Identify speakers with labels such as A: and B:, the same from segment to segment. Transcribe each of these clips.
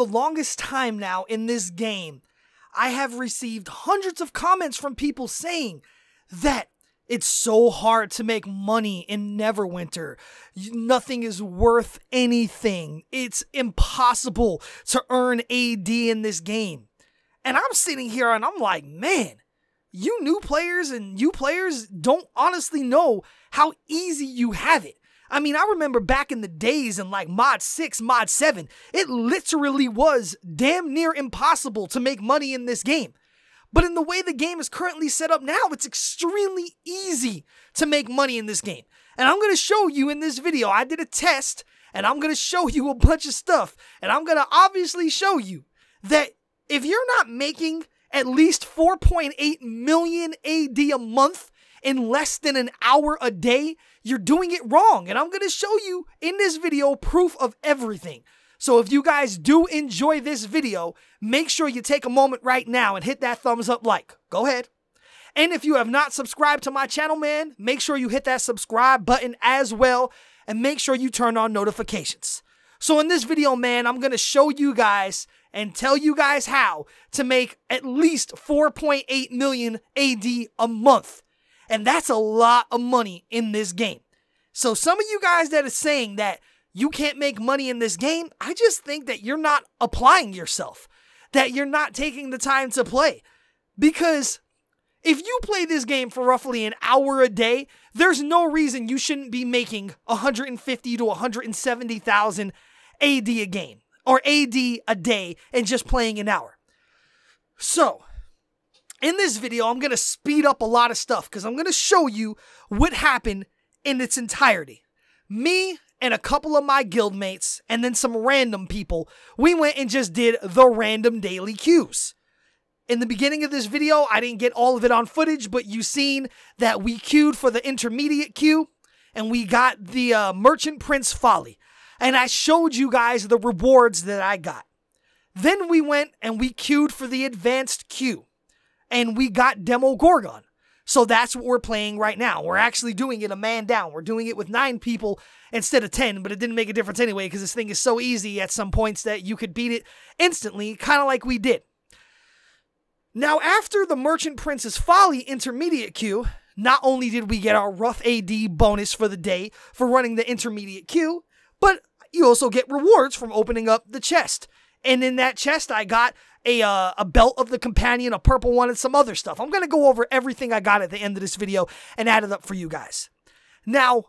A: the longest time now in this game, I have received hundreds of comments from people saying that it's so hard to make money in Neverwinter. Nothing is worth anything. It's impossible to earn AD in this game. And I'm sitting here and I'm like, man, you new players and you players don't honestly know how easy you have it. I mean, I remember back in the days in like Mod 6, Mod 7, it literally was damn near impossible to make money in this game. But in the way the game is currently set up now, it's extremely easy to make money in this game. And I'm going to show you in this video, I did a test and I'm going to show you a bunch of stuff. And I'm going to obviously show you that if you're not making at least 4.8 million AD a month in less than an hour a day, you're doing it wrong. And I'm going to show you in this video proof of everything. So if you guys do enjoy this video, make sure you take a moment right now and hit that thumbs up like. Go ahead. And if you have not subscribed to my channel, man, make sure you hit that subscribe button as well and make sure you turn on notifications. So in this video, man, I'm going to show you guys and tell you guys how to make at least 4.8 million AD a month. And that's a lot of money in this game. So some of you guys that are saying that you can't make money in this game, I just think that you're not applying yourself, that you're not taking the time to play. Because if you play this game for roughly an hour a day, there's no reason you shouldn't be making 150 to 170,000 AD a game or AD a day and just playing an hour. So, in this video, I'm going to speed up a lot of stuff because I'm going to show you what happened in its entirety. Me and a couple of my guildmates and then some random people, we went and just did the random daily queues. In the beginning of this video, I didn't get all of it on footage, but you seen that we queued for the intermediate queue and we got the uh, Merchant Prince Folly. And I showed you guys the rewards that I got. Then we went and we queued for the advanced queue and we got Demo Gorgon. So that's what we're playing right now. We're actually doing it a man down. We're doing it with nine people instead of 10, but it didn't make a difference anyway because this thing is so easy at some points that you could beat it instantly, kind of like we did. Now, after the Merchant Prince's Folly intermediate queue, not only did we get our rough AD bonus for the day for running the intermediate queue, but you also get rewards from opening up the chest. And in that chest, I got a, uh, a belt of the companion, a purple one, and some other stuff. I'm going to go over everything I got at the end of this video and add it up for you guys. Now,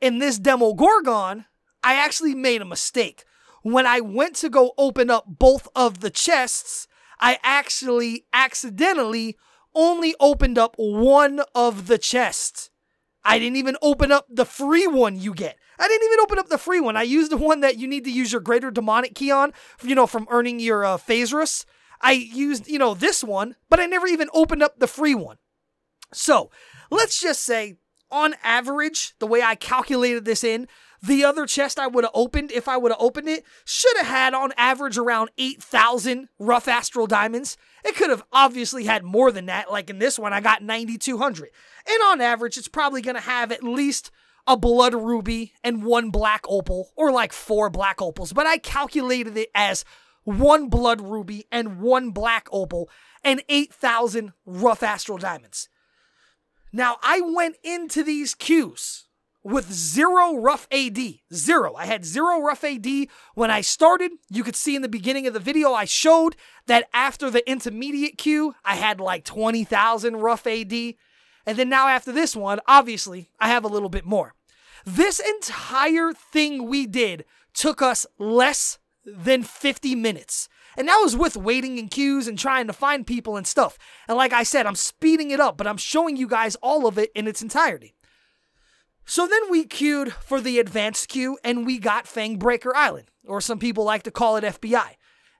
A: in this demo Gorgon, I actually made a mistake. When I went to go open up both of the chests, I actually accidentally only opened up one of the chests. I didn't even open up the free one you get. I didn't even open up the free one. I used the one that you need to use your greater demonic key on, you know, from earning your uh, Phaserus. I used, you know, this one, but I never even opened up the free one. So let's just say, on average, the way I calculated this in, the other chest I would have opened, if I would have opened it, should have had on average around 8,000 rough astral diamonds. It could have obviously had more than that. Like in this one, I got 9,200. And on average, it's probably going to have at least a blood ruby and one black opal, or like four black opals, but I calculated it as one blood ruby and one black opal and 8,000 rough astral diamonds. Now, I went into these cues with zero rough AD. Zero. I had zero rough AD when I started. You could see in the beginning of the video, I showed that after the intermediate queue, I had like 20,000 rough AD. And then now after this one, obviously, I have a little bit more. This entire thing we did took us less than 50 minutes. And that was with waiting in queues and trying to find people and stuff. And like I said, I'm speeding it up, but I'm showing you guys all of it in its entirety. So then we queued for the advanced queue and we got Fangbreaker Island, or some people like to call it FBI.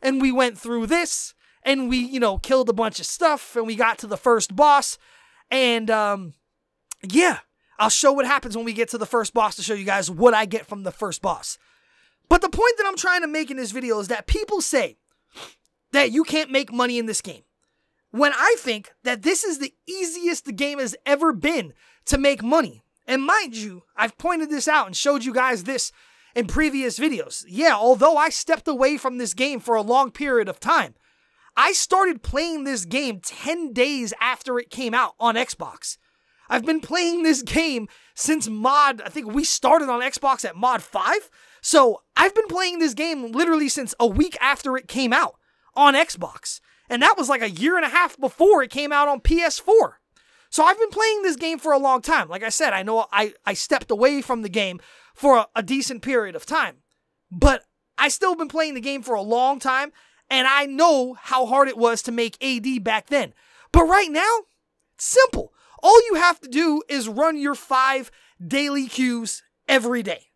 A: And we went through this and we, you know, killed a bunch of stuff and we got to the first boss. And um, yeah, I'll show what happens when we get to the first boss to show you guys what I get from the first boss. But the point that I'm trying to make in this video is that people say that you can't make money in this game. When I think that this is the easiest the game has ever been to make money. And mind you, I've pointed this out and showed you guys this in previous videos. Yeah, although I stepped away from this game for a long period of time, I started playing this game 10 days after it came out on Xbox. I've been playing this game since mod, I think we started on Xbox at mod 5. So I've been playing this game literally since a week after it came out on Xbox. And that was like a year and a half before it came out on PS4. So I've been playing this game for a long time. Like I said, I know I, I stepped away from the game for a, a decent period of time, but I still been playing the game for a long time. And I know how hard it was to make AD back then. But right now, simple. All you have to do is run your five daily cues every day.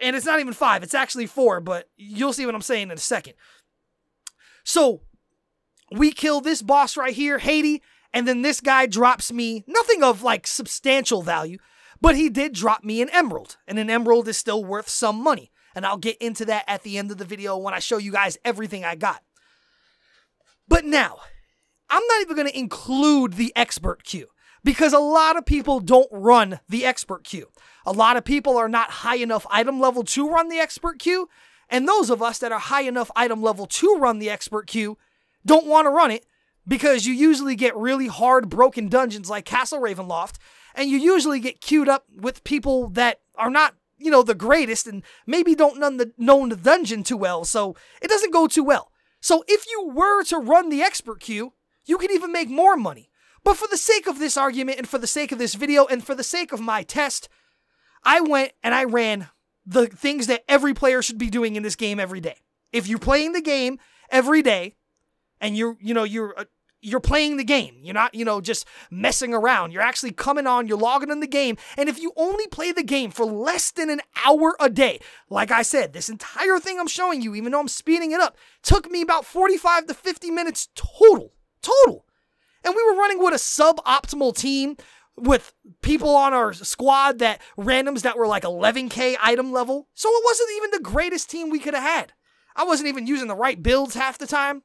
A: And it's not even five, it's actually four, but you'll see what I'm saying in a second. So we kill this boss right here, Haiti, and then this guy drops me nothing of like substantial value, but he did drop me an emerald, and an emerald is still worth some money. And I'll get into that at the end of the video when I show you guys everything I got. But now, I'm not even going to include the expert queue because a lot of people don't run the expert queue. A lot of people are not high enough item level to run the expert queue. And those of us that are high enough item level to run the expert queue don't want to run it because you usually get really hard broken dungeons like Castle Ravenloft, and you usually get queued up with people that are not, you know, the greatest and maybe don't know the, known the dungeon too well, so it doesn't go too well. So if you were to run the expert queue, you could even make more money but for the sake of this argument and for the sake of this video and for the sake of my test, I went and I ran the things that every player should be doing in this game every day. If you're playing the game every day and you're, you know, you're uh, you're playing the game. You're not, you know, just messing around. You're actually coming on, you're logging in the game. And if you only play the game for less than an hour a day, like I said, this entire thing I'm showing you, even though I'm speeding it up, took me about 45 to 50 minutes total. Total and we were running with a suboptimal team with people on our squad that randoms that were like 11k item level. So it wasn't even the greatest team we could have had. I wasn't even using the right builds half the time.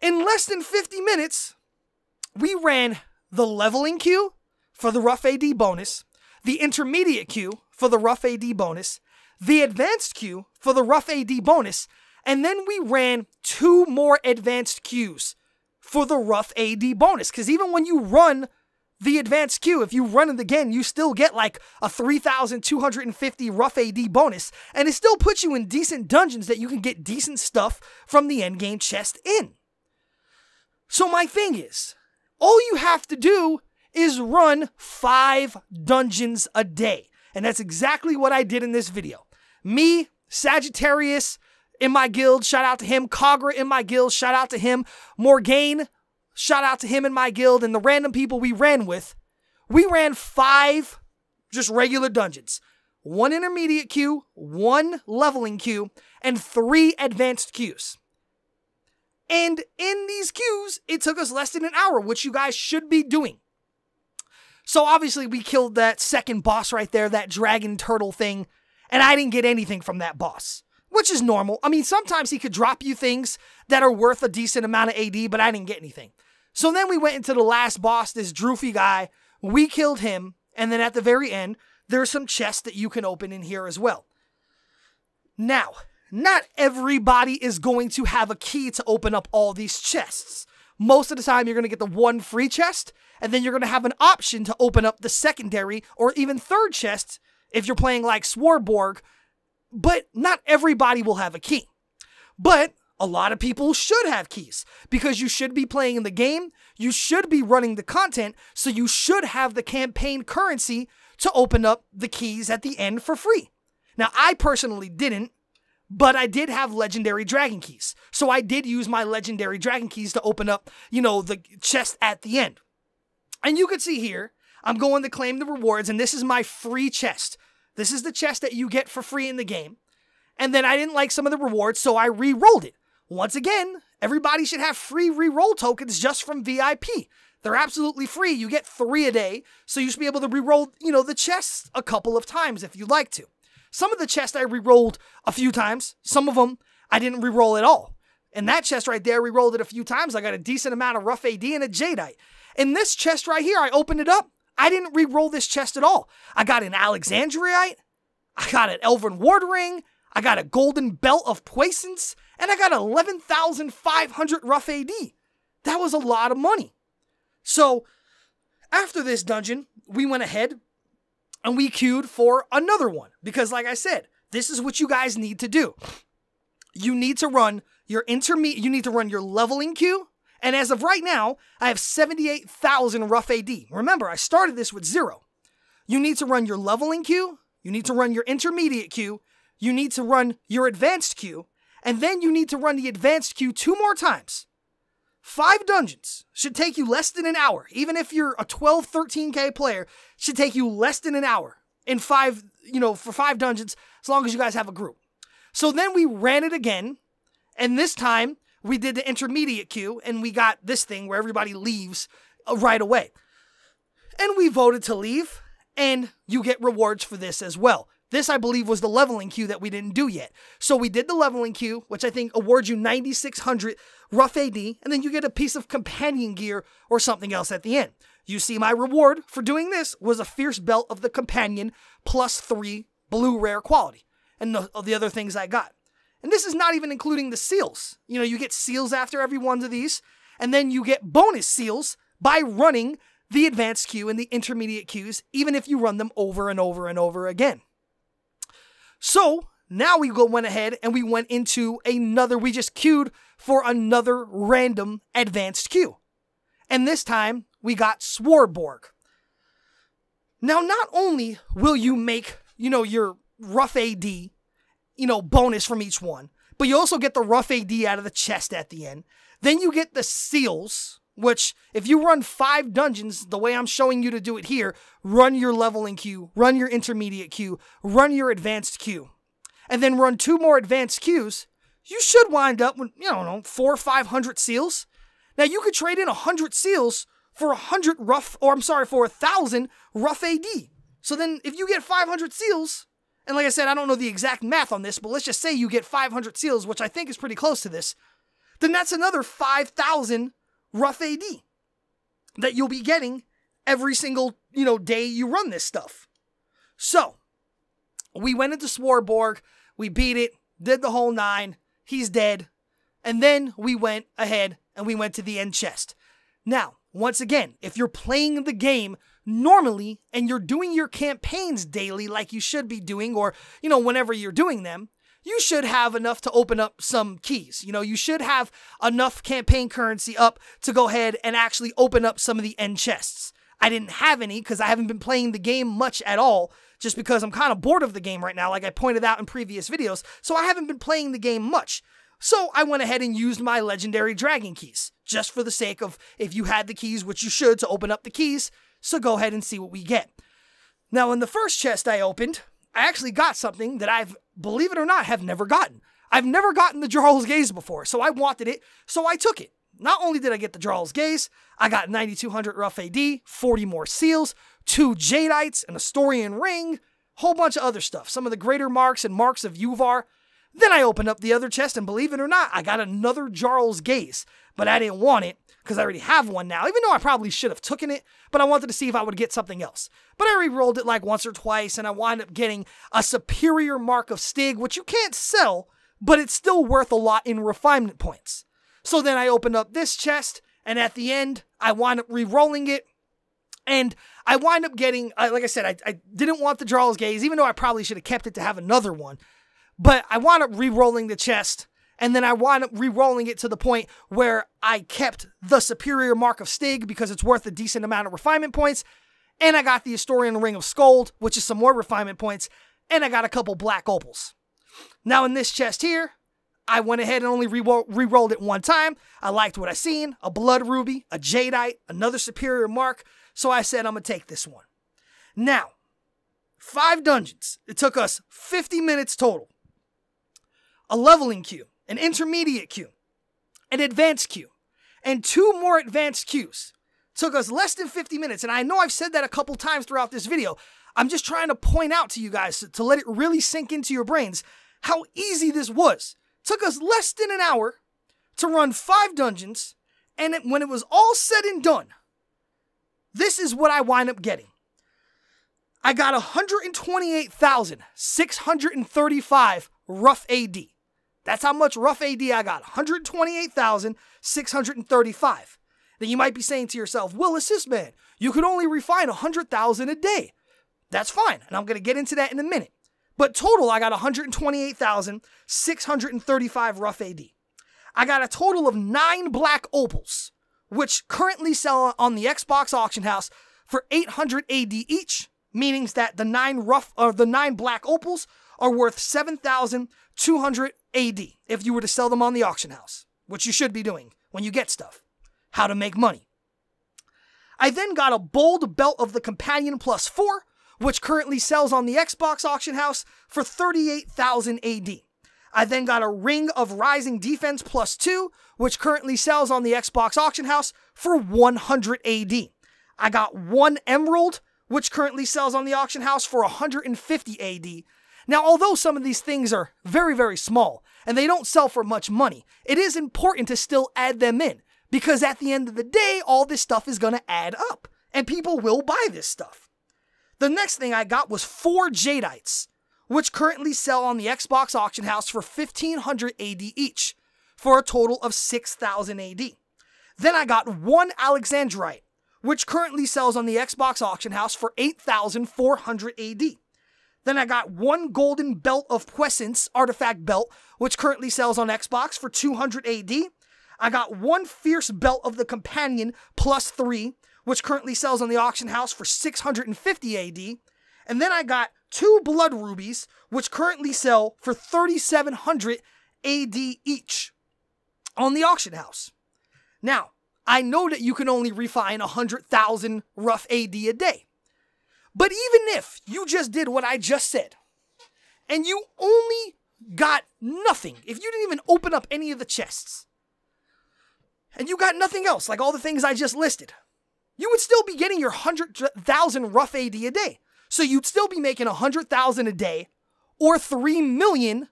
A: In less than 50 minutes, we ran the leveling queue for the rough AD bonus, the intermediate queue for the rough AD bonus, the advanced queue for the rough AD bonus, and then we ran two more advanced queues for the rough AD bonus. Because even when you run the advanced queue, if you run it again, you still get like a 3,250 rough AD bonus. And it still puts you in decent dungeons that you can get decent stuff from the endgame chest in. So my thing is, all you have to do is run five dungeons a day. And that's exactly what I did in this video. Me, Sagittarius, in my guild, shout out to him. Cogra in my guild, shout out to him. Morgaine, shout out to him in my guild. And the random people we ran with, we ran five just regular dungeons one intermediate queue, one leveling queue, and three advanced queues. And in these queues, it took us less than an hour, which you guys should be doing. So obviously, we killed that second boss right there, that dragon turtle thing, and I didn't get anything from that boss which is normal. I mean, sometimes he could drop you things that are worth a decent amount of AD, but I didn't get anything. So then we went into the last boss, this Droofy guy. We killed him. And then at the very end, there's some chests that you can open in here as well. Now, not everybody is going to have a key to open up all these chests. Most of the time, you're going to get the one free chest, and then you're going to have an option to open up the secondary or even third chest if you're playing like Swarborg, but not everybody will have a key. But a lot of people should have keys because you should be playing in the game, you should be running the content, so you should have the campaign currency to open up the keys at the end for free. Now, I personally didn't, but I did have legendary dragon keys. So I did use my legendary dragon keys to open up, you know, the chest at the end. And you can see here, I'm going to claim the rewards, and this is my free chest. This is the chest that you get for free in the game. And then I didn't like some of the rewards, so I re rolled it. Once again, everybody should have free re roll tokens just from VIP. They're absolutely free. You get three a day, so you should be able to re-roll, you know, the chests a couple of times if you'd like to. Some of the chests I re-rolled a few times. Some of them I didn't re-roll at all. And that chest right there, re-rolled it a few times. I got a decent amount of rough AD and a jadeite. In this chest right here, I opened it up. I didn't re-roll this chest at all. I got an Alexandriite, I got an Elven Ward Ring, I got a Golden Belt of Poissance, and I got 11,500 rough AD. That was a lot of money. So, after this dungeon, we went ahead and we queued for another one because, like I said, this is what you guys need to do. You need to run your intermediate, you need to run your leveling queue and as of right now, I have 78,000 rough AD. Remember, I started this with zero. You need to run your leveling queue, you need to run your intermediate queue, you need to run your advanced queue, and then you need to run the advanced queue two more times. Five dungeons should take you less than an hour, even if you're a 12, 13k player, should take you less than an hour in five, you know, for five dungeons, as long as you guys have a group. So then we ran it again, and this time we did the intermediate queue and we got this thing where everybody leaves uh, right away. And we voted to leave, and you get rewards for this as well. This, I believe, was the leveling queue that we didn't do yet. So we did the leveling queue, which I think awards you 9,600 rough AD, and then you get a piece of companion gear or something else at the end. You see, my reward for doing this was a fierce belt of the companion plus three blue rare quality, and the, the other things I got. And this is not even including the seals. You know, you get seals after every one of these, and then you get bonus seals by running the advanced queue and the intermediate queues, even if you run them over and over and over again. So now we go went ahead and we went into another, we just queued for another random advanced queue. And this time we got Swarborg. Now, not only will you make, you know, your rough AD you know, bonus from each one. But you also get the rough AD out of the chest at the end. Then you get the seals, which if you run five dungeons the way I'm showing you to do it here, run your leveling queue, run your intermediate queue, run your advanced queue, and then run two more advanced queues, you should wind up with, you know, four or five hundred seals. Now you could trade in a hundred seals for a hundred rough, or I'm sorry, for a thousand rough AD. So then if you get 500 seals, and like I said, I don't know the exact math on this, but let's just say you get 500 seals, which I think is pretty close to this, then that's another 5,000 rough AD that you'll be getting every single, you know, day you run this stuff. So, we went into Swarborg, we beat it, did the whole nine, he's dead, and then we went ahead and we went to the end chest. Now, once again, if you're playing the game normally and you're doing your campaigns daily like you should be doing, or, you know, whenever you're doing them, you should have enough to open up some keys. You know, you should have enough campaign currency up to go ahead and actually open up some of the end chests. I didn't have any because I haven't been playing the game much at all, just because I'm kind of bored of the game right now, like I pointed out in previous videos. So I haven't been playing the game much. So I went ahead and used my legendary dragon keys, just for the sake of if you had the keys, which you should to open up the keys, so go ahead and see what we get. Now, in the first chest I opened, I actually got something that I've, believe it or not, have never gotten. I've never gotten the Jarl's Gaze before, so I wanted it, so I took it. Not only did I get the Jarl's Gaze, I got 9200 rough AD, 40 more seals, two jadeites, an Astorian ring, whole bunch of other stuff. Some of the greater marks and marks of Yuvar. Then I opened up the other chest, and believe it or not, I got another Jarl's Gaze, but I didn't want it because I already have one now, even though I probably should have taken it, but I wanted to see if I would get something else. But I re-rolled it like once or twice, and I wound up getting a superior mark of Stig, which you can't sell, but it's still worth a lot in refinement points. So then I opened up this chest, and at the end, I wound up re-rolling it, and I wind up getting, like I said, I, I didn't want the Jarl's Gaze, even though I probably should have kept it to have another one but I wound up re-rolling the chest, and then I wound up re-rolling it to the point where I kept the superior mark of Stig because it's worth a decent amount of refinement points, and I got the Historian Ring of Scold, which is some more refinement points, and I got a couple Black Opals. Now in this chest here, I went ahead and only re-rolled it one time. I liked what I seen, a Blood Ruby, a Jadeite, another superior mark, so I said I'm going to take this one. Now, five dungeons. It took us 50 minutes total a leveling queue, an intermediate queue, an advanced queue, and two more advanced queues. Took us less than 50 minutes, and I know I've said that a couple times throughout this video. I'm just trying to point out to you guys to, to let it really sink into your brains how easy this was. Took us less than an hour to run five dungeons, and it, when it was all said and done, this is what I wind up getting. I got 128,635 rough AD. That's how much rough AD I got 128,635. Then you might be saying to yourself, "Well, assist man, you could only refine 100,000 a day. That's fine. And I'm going to get into that in a minute. But total, I got 128,635 rough AD. I got a total of nine black opals, which currently sell on the Xbox auction house for 800 AD each, meaning that the nine rough or the nine black opals are worth 7,200 AD if you were to sell them on the auction house, which you should be doing when you get stuff. How to make money. I then got a bold belt of the Companion Plus 4, which currently sells on the Xbox auction house for 38,000 AD. I then got a Ring of Rising Defense Plus 2, which currently sells on the Xbox auction house for 100 AD. I got one Emerald, which currently sells on the auction house for 150 AD. Now, although some of these things are very, very small and they don't sell for much money, it is important to still add them in because at the end of the day, all this stuff is going to add up and people will buy this stuff. The next thing I got was four jadeites, which currently sell on the Xbox auction house for 1500 AD each for a total of 6000 AD. Then I got one Alexandrite, which currently sells on the Xbox auction house for 8400 AD. Then I got one golden belt of Puissance artifact belt, which currently sells on Xbox for 200 AD. I got one fierce belt of the companion plus three, which currently sells on the auction house for 650 AD. And then I got two blood rubies, which currently sell for 3,700 AD each on the auction house. Now, I know that you can only refine 100,000 rough AD a day. But even if you just did what I just said, and you only got nothing, if you didn't even open up any of the chests, and you got nothing else, like all the things I just listed, you would still be getting your 100,000 rough AD a day. So you'd still be making 100,000 a day or 3 million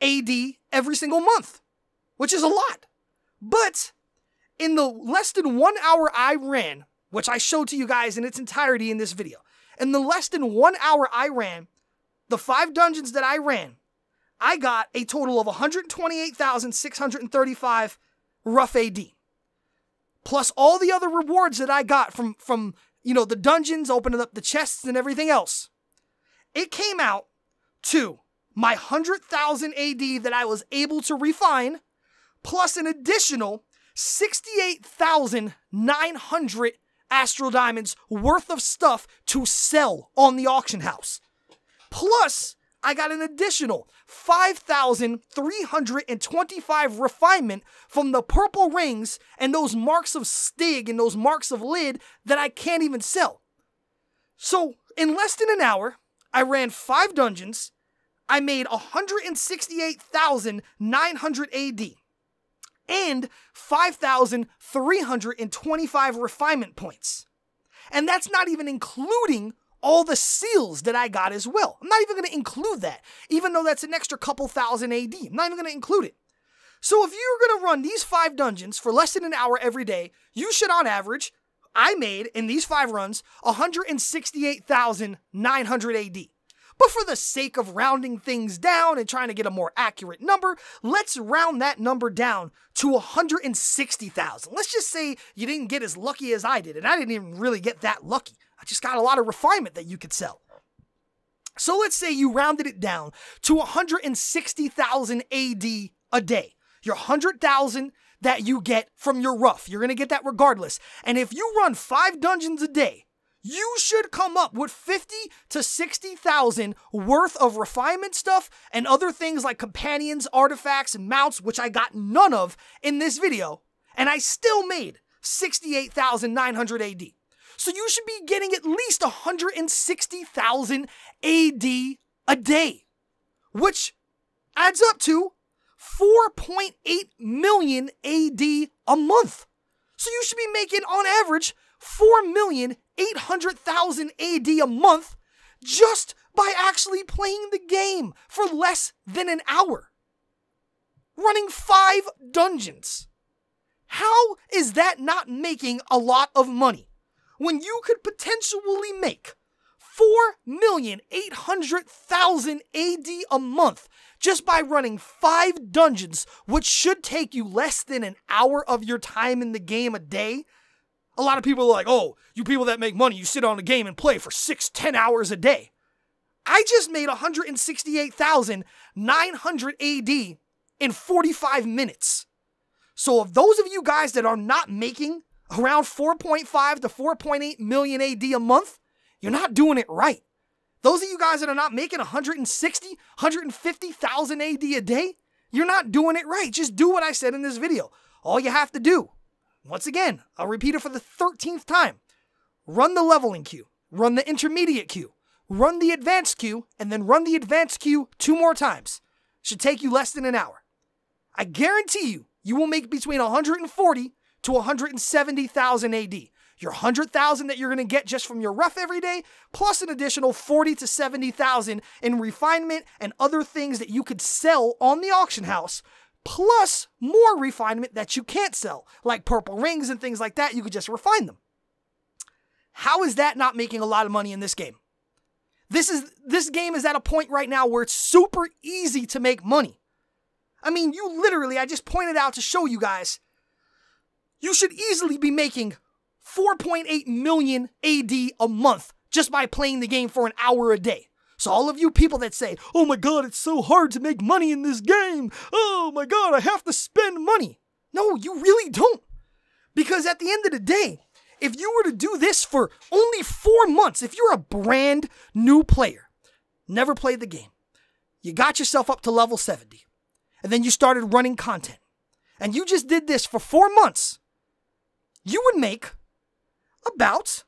A: AD every single month, which is a lot. But in the less than one hour I ran, which I showed to you guys in its entirety in this video, in the less than one hour I ran, the five dungeons that I ran, I got a total of 128,635 rough AD. Plus all the other rewards that I got from, from you know, the dungeons, opening up the chests and everything else. It came out to my 100,000 AD that I was able to refine, plus an additional 68,900 Astral Diamonds worth of stuff to sell on the auction house. Plus, I got an additional 5,325 refinement from the purple rings and those marks of stig and those marks of lid that I can't even sell. So, in less than an hour, I ran five dungeons. I made 168,900 AD and 5,325 refinement points. And that's not even including all the seals that I got as well. I'm not even going to include that, even though that's an extra couple thousand AD. I'm not even going to include it. So if you're going to run these five dungeons for less than an hour every day, you should, on average, I made in these five runs 168,900 AD. But for the sake of rounding things down and trying to get a more accurate number, let's round that number down to 160,000. Let's just say you didn't get as lucky as I did, and I didn't even really get that lucky. I just got a lot of refinement that you could sell. So let's say you rounded it down to 160,000 AD a day. Your 100,000 that you get from your rough. You're going to get that regardless. And if you run five dungeons a day, you should come up with 50 to 60,000 worth of refinement stuff and other things like companions, artifacts, and mounts, which I got none of in this video, and I still made 68,900 AD. So you should be getting at least 160,000 AD a day, which adds up to 4.8 million AD a month. So you should be making on average 4 million 800,000 AD a month just by actually playing the game for less than an hour. Running five dungeons. How is that not making a lot of money when you could potentially make 4,800,000 AD a month just by running five dungeons, which should take you less than an hour of your time in the game a day? A lot of people are like, oh, you people that make money, you sit on a game and play for six, ten hours a day. I just made 168,900 AD in 45 minutes. So of those of you guys that are not making around 4.5 to 4.8 million AD a month, you're not doing it right. Those of you guys that are not making 160, 150,000 AD a day, you're not doing it right. Just do what I said in this video. All you have to do once again, I'll repeat it for the 13th time. Run the leveling queue, run the intermediate queue, run the advanced queue, and then run the advanced queue two more times. Should take you less than an hour. I guarantee you, you will make between 140 to 170,000 AD. Your 100,000 that you're going to get just from your rough every day, plus an additional 40 to 70,000 in refinement and other things that you could sell on the auction house plus more refinement that you can't sell, like purple rings and things like that. You could just refine them. How is that not making a lot of money in this game? This is this game is at a point right now where it's super easy to make money. I mean, you literally, I just pointed out to show you guys, you should easily be making 4.8 million AD a month just by playing the game for an hour a day. So all of you people that say, oh my god, it's so hard to make money in this game. Oh my god, I have to spend money. No, you really don't. Because at the end of the day, if you were to do this for only four months, if you're a brand new player, never played the game, you got yourself up to level 70, and then you started running content, and you just did this for four months, you would make about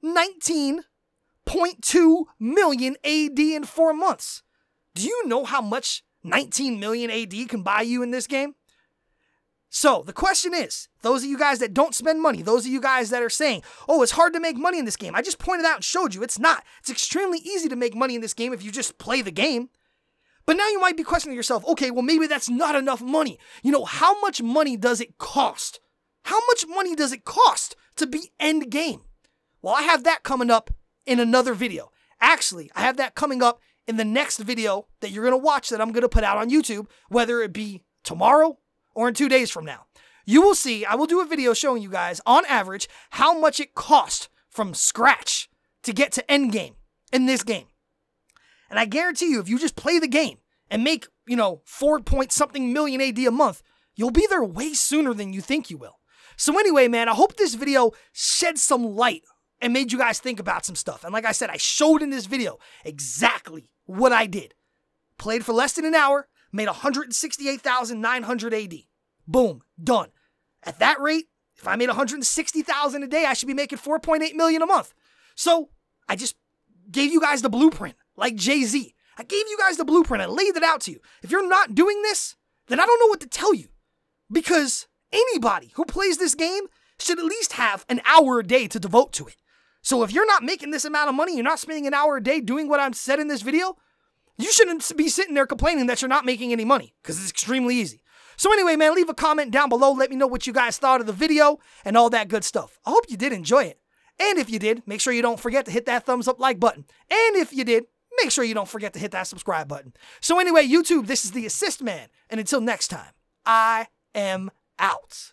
A: 19 0.2 million AD in four months. Do you know how much 19 million AD can buy you in this game? So the question is, those of you guys that don't spend money, those of you guys that are saying, oh, it's hard to make money in this game. I just pointed out and showed you it's not. It's extremely easy to make money in this game if you just play the game. But now you might be questioning yourself, okay, well, maybe that's not enough money. You know, how much money does it cost? How much money does it cost to be end game? Well, I have that coming up in another video. Actually, I have that coming up in the next video that you're going to watch that I'm going to put out on YouTube, whether it be tomorrow or in two days from now. You will see, I will do a video showing you guys on average how much it cost from scratch to get to end game in this game. And I guarantee you, if you just play the game and make, you know, four point something million AD a month, you'll be there way sooner than you think you will. So anyway, man, I hope this video shed some light and made you guys think about some stuff. And like I said, I showed in this video exactly what I did. Played for less than an hour, made 168,900 AD. Boom, done. At that rate, if I made 160,000 a day, I should be making 4.8 million a month. So, I just gave you guys the blueprint, like Jay-Z. I gave you guys the blueprint. I laid it out to you. If you're not doing this, then I don't know what to tell you. Because anybody who plays this game should at least have an hour a day to devote to it. So if you're not making this amount of money, you're not spending an hour a day doing what I'm said in this video, you shouldn't be sitting there complaining that you're not making any money because it's extremely easy. So anyway, man, leave a comment down below. Let me know what you guys thought of the video and all that good stuff. I hope you did enjoy it. And if you did, make sure you don't forget to hit that thumbs up like button. And if you did, make sure you don't forget to hit that subscribe button. So anyway, YouTube, this is the Assist Man. And until next time, I am out.